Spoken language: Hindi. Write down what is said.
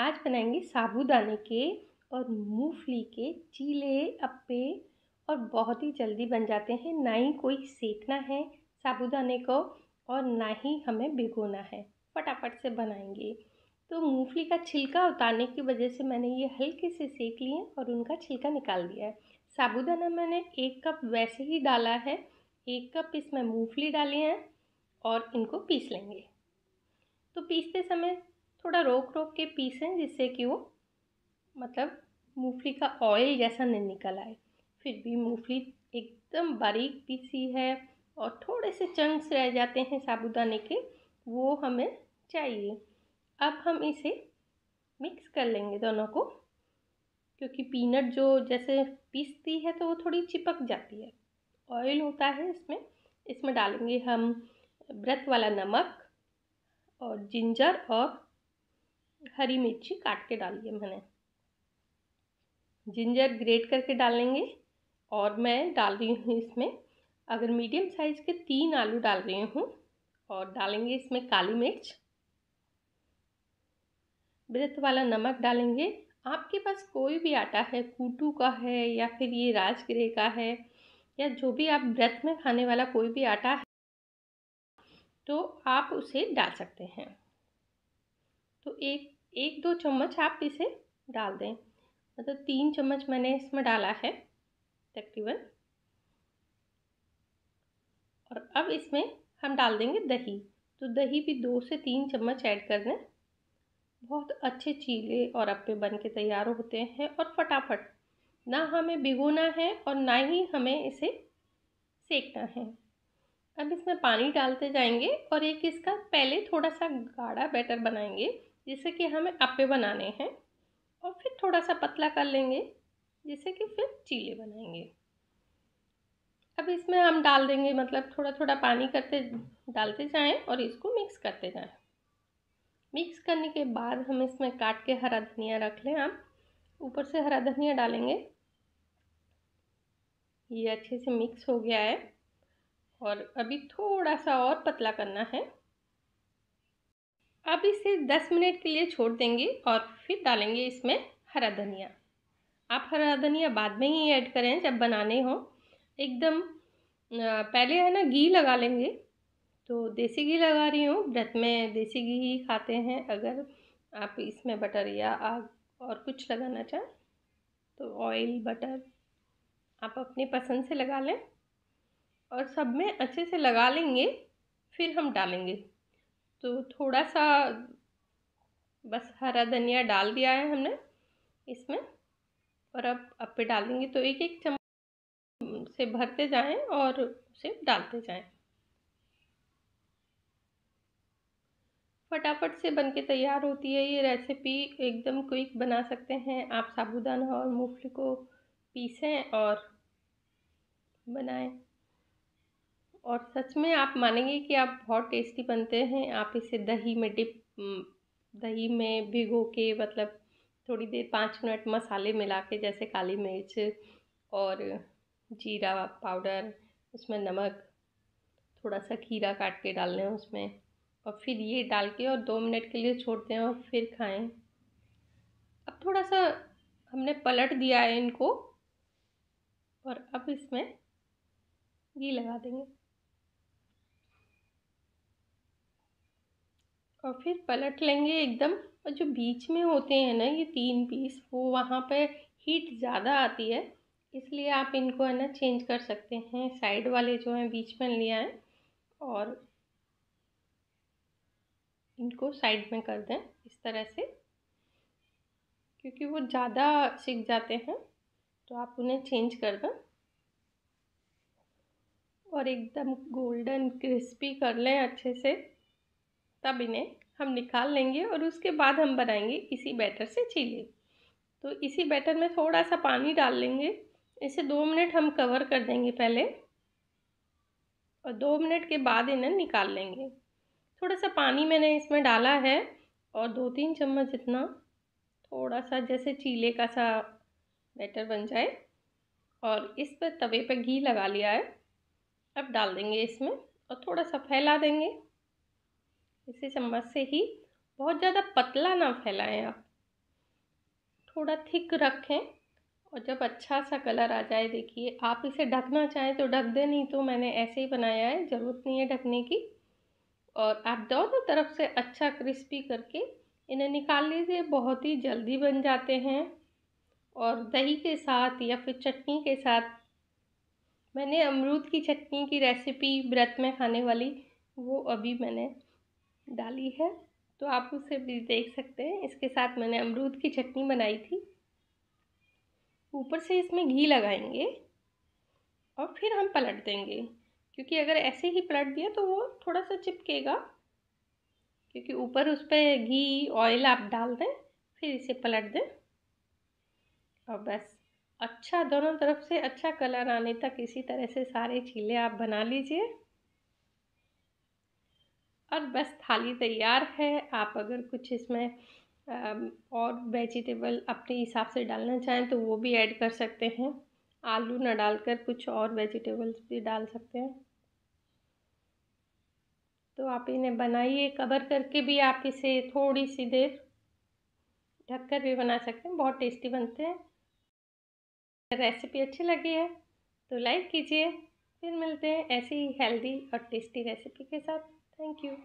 आज बनाएंगे साबूदाने के और मूंगफली के चीले अप्पे और बहुत ही जल्दी बन जाते हैं ना ही कोई सेकना है साबूदाने को और ना ही हमें भिगोना है फटाफट से बनाएंगे तो मूंगफली का छिलका उतारने की वजह से मैंने ये हल्के से सेक लिए और उनका छिलका निकाल दिया है साबूदाना मैंने एक कप वैसे ही डाला है एक कप इसमें मूंगफली डाली है और इनको पीस लेंगे तो पीसते समय थोड़ा रोक रोक के पीसें जिससे कि वो मतलब मूंगफली का ऑयल जैसा नहीं निकल आए फिर भी मूंगफली एकदम बारीक पीसी है और थोड़े से चंक्स रह जाते हैं साबुदाने के वो हमें चाहिए अब हम इसे मिक्स कर लेंगे दोनों को क्योंकि पीनट जो जैसे पीसती है तो वो थोड़ी चिपक जाती है ऑयल होता है इसमें इसमें डालेंगे हम व्रत वाला नमक और जिंजर और हरी मिर्ची काट के डाली है मैंने जिंजर ग्रेट करके डालेंगे और मैं डाल रही हूँ इसमें अगर मीडियम साइज़ के तीन आलू डाल रही हूँ और डालेंगे इसमें काली मिर्च वृत वाला नमक डालेंगे आपके पास कोई भी आटा है कूटू का है या फिर ये राजगिरे का है या जो भी आप व्रत में खाने वाला कोई भी आटा है तो आप उसे डाल सकते हैं तो एक एक दो चम्मच आप इसे डाल दें मतलब तो तीन चम्मच मैंने इसमें डाला है तकरीबन और अब इसमें हम डाल देंगे दही तो दही भी दो से तीन चम्मच ऐड कर दें बहुत अच्छे चीले और अप्पे बन के तैयार होते हैं और फटाफट ना हमें भिगोना है और ना ही हमें इसे सेकना है अब इसमें पानी डालते जाएंगे और एक इसका पहले थोड़ा सा गाढ़ा बैटर बनाएंगे जिससे कि हमें आपे बनाने हैं और फिर थोड़ा सा पतला कर लेंगे जिससे कि फिर चीले बनाएंगे अब इसमें हम डाल देंगे मतलब थोड़ा थोड़ा पानी करते डालते जाएं और इसको मिक्स करते जाएं मिक्स करने के बाद हम इसमें काट के हरा धनिया रख लें आप ऊपर से हरा धनिया डालेंगे ये अच्छे से मिक्स हो गया है और अभी थोड़ा सा और पतला करना है अब इसे 10 मिनट के लिए छोड़ देंगे और फिर डालेंगे इसमें हरा धनिया आप हरा धनिया बाद में ही ऐड करें जब बनाने हो एकदम पहले है ना घी लगा लेंगे तो देसी घी लगा रही हूँ व्रत में देसी घी ही खाते हैं अगर आप इसमें बटर या आग और कुछ लगाना चाहें तो ऑयल बटर आप अपनी पसंद से लगा लें और सब में अच्छे से लगा लेंगे फिर हम डालेंगे तो थोड़ा सा बस हरा धनिया डाल दिया है हमने इसमें और अब अब पे डालेंगे तो एक एक चम्मच से भरते जाएं और उसे डालते जाएं फटाफट से बन के तैयार होती है ये रेसिपी एकदम क्विक बना सकते हैं आप साबुदाना और मूंगफली को पीसें और बनाएं और सच में आप मानेंगे कि आप बहुत टेस्टी बनते हैं आप इसे दही में डिप दही में भिगो के मतलब थोड़ी देर पाँच मिनट मसाले मिला के जैसे काली मिर्च और जीरा पाउडर उसमें नमक थोड़ा सा खीरा काट के डाल लें उसमें और फिर ये डाल के और दो मिनट के लिए छोड़ दें और फिर खाएं अब थोड़ा सा हमने पलट दिया है इनको और अब इसमें घी लगा देंगे और फिर पलट लेंगे एकदम और जो बीच में होते हैं ना ये तीन पीस वो वहाँ पर हीट ज़्यादा आती है इसलिए आप इनको है ना चेंज कर सकते हैं साइड वाले जो हैं बीच में लिया है और इनको साइड में कर दें इस तरह से क्योंकि वो ज़्यादा सीख जाते हैं तो आप उन्हें चेंज कर दें और एकदम गोल्डन क्रिस्पी कर लें अच्छे से तब इन्हें हम निकाल लेंगे और उसके बाद हम बनाएंगे इसी बैटर से चीले तो इसी बैटर में थोड़ा सा पानी डाल लेंगे इसे दो मिनट हम कवर कर देंगे पहले और दो मिनट के बाद इन्हें निकाल लेंगे थोड़ा सा पानी मैंने इसमें डाला है और दो तीन चम्मच इतना थोड़ा सा जैसे चीले का सा बैटर बन जाए और इस पर तवे पर घी लगा लिया है अब डाल देंगे इसमें और थोड़ा सा फैला देंगे इसे चम्मच से ही बहुत ज़्यादा पतला ना फैलाएं आप थोड़ा थिक रखें और जब अच्छा सा कलर आ जाए देखिए आप इसे ढकना चाहें तो ढक दें नहीं तो मैंने ऐसे ही बनाया है ज़रूरत नहीं है ढकने की और आप दोनों तरफ से अच्छा क्रिस्पी करके इन्हें निकाल लीजिए बहुत ही जल्दी बन जाते हैं और दही के साथ या फिर चटनी के साथ मैंने अमरूद की चटनी की रेसिपी व्रत में खाने वाली वो अभी मैंने डाली है तो आप उसे भी देख सकते हैं इसके साथ मैंने अमरूद की चटनी बनाई थी ऊपर से इसमें घी लगाएंगे और फिर हम पलट देंगे क्योंकि अगर ऐसे ही पलट दिया तो वो थोड़ा सा चिपकेगा क्योंकि ऊपर उस पर घी ऑयल आप डाल दें फिर इसे पलट दें और बस अच्छा दोनों तरफ से अच्छा कलर आने तक इसी तरह से सारे चीले आप बना लीजिए और बस थाली तैयार है आप अगर कुछ इसमें और वेजिटेबल अपने हिसाब से डालना चाहें तो वो भी ऐड कर सकते हैं आलू ना डालकर कुछ और वेजिटेबल्स भी डाल सकते हैं तो आप इन्हें बनाइए कवर करके भी आप इसे थोड़ी सी देर ढककर भी बना सकते हैं बहुत टेस्टी बनते हैं रेसिपी अच्छी लगी है तो लाइक कीजिए फिर मिलते हैं ऐसी ही हेल्दी और टेस्टी रेसिपी के साथ Thank you.